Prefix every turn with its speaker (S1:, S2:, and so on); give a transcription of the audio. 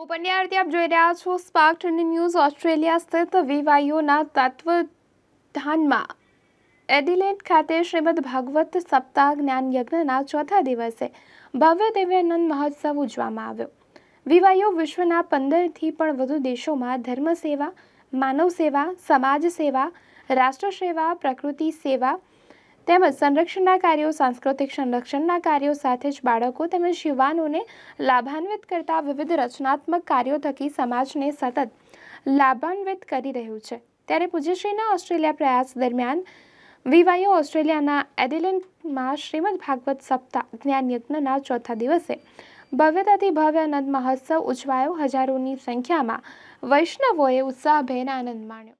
S1: હું આપ જોઈ રહ્યા છો સ્પાર્ક ટ્વેન્ટી ન્યૂઝ ઓસ્ટ્રેલિયા સ્થિત વીવાયુઓના તત્વધાનમાં એડિલેટ ખાતે શ્રીમદ ભાગવત સપ્તાહ જ્ઞાન યજ્ઞના ચોથા દિવસે ભવ્ય દિવ્યાનંદ મહોત્સવ ઉજવવામાં આવ્યો વિવાયો વિશ્વના પંદરથી પણ વધુ દેશોમાં ધર્મ સેવા માનવ સેવા સમાજ સેવા રાષ્ટ્ર સેવા પ્રકૃતિ સેવા તેમજ સંરક્ષણના કાર્યો સાંસ્કૃતિક સંરક્ષણના કાર્યો સાથે જ બાળકો તેમજ યુવાનોને લાભાન્વિત કરતા વિવિધ રચનાત્મક કાર્યો થકી સમાજને સતત લાભાન્વિત કરી રહ્યું છે ત્યારે પૂજ્યશ્રીના ઓસ્ટ્રેલિયા પ્રયાસ દરમિયાન વીવાયુ ઓસ્ટ્રેલિયાના એડિલેન્ડમાં શ્રીમદ ભાગવત સપ્તાહ જ્ઞાન યજ્ઞના ચોથા દિવસે ભવ્યતાથી ભવ્ય આનંદ મહોત્સવ ઉજવાયો હજારોની સંખ્યામાં વૈષ્ણવોએ ઉત્સાહભેર
S2: આનંદ
S3: માણ્યો